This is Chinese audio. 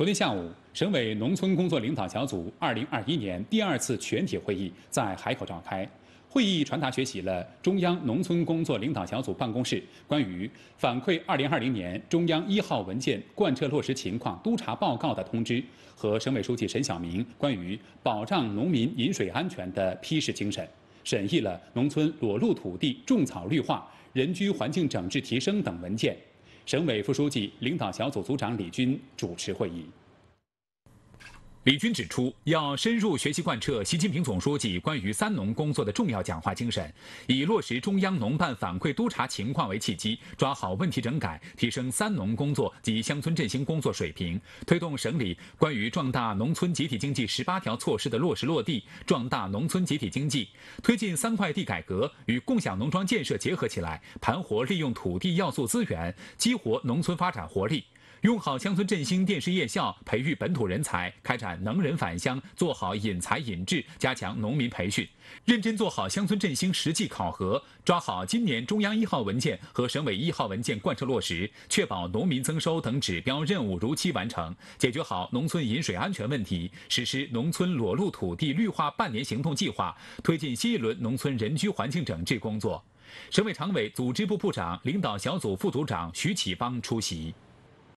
昨天下午，省委农村工作领导小组2021年第二次全体会议在海口召开。会议传达学习了中央农村工作领导小组办公室关于反馈2020年中央一号文件贯彻落实情况督查报告的通知和省委书记沈晓明关于保障农民饮水安全的批示精神，审议了农村裸露土地种草绿化、人居环境整治提升等文件。省委副书记、领导小组组长李军主持会议。李军指出，要深入学习贯彻习近平总书记关于三农工作的重要讲话精神，以落实中央农办反馈督查情况为契机，抓好问题整改，提升三农工作及乡村振兴工作水平，推动省里关于壮大农村集体经济十八条措施的落实落地，壮大农村集体经济，推进三块地改革与共享农庄建设结合起来，盘活利用土地要素资源，激活农村发展活力。用好乡村振兴电视夜校，培育本土人才，开展能人返乡，做好引才引智，加强农民培训，认真做好乡村振兴实际考核，抓好今年中央一号文件和省委一号文件贯彻落实，确保农民增收等指标任务如期完成，解决好农村饮水安全问题，实施农村裸露土地绿化半年行动计划，推进新一轮农村人居环境整治工作。省委常委、组织部部长、领导小组副组长徐启邦出席。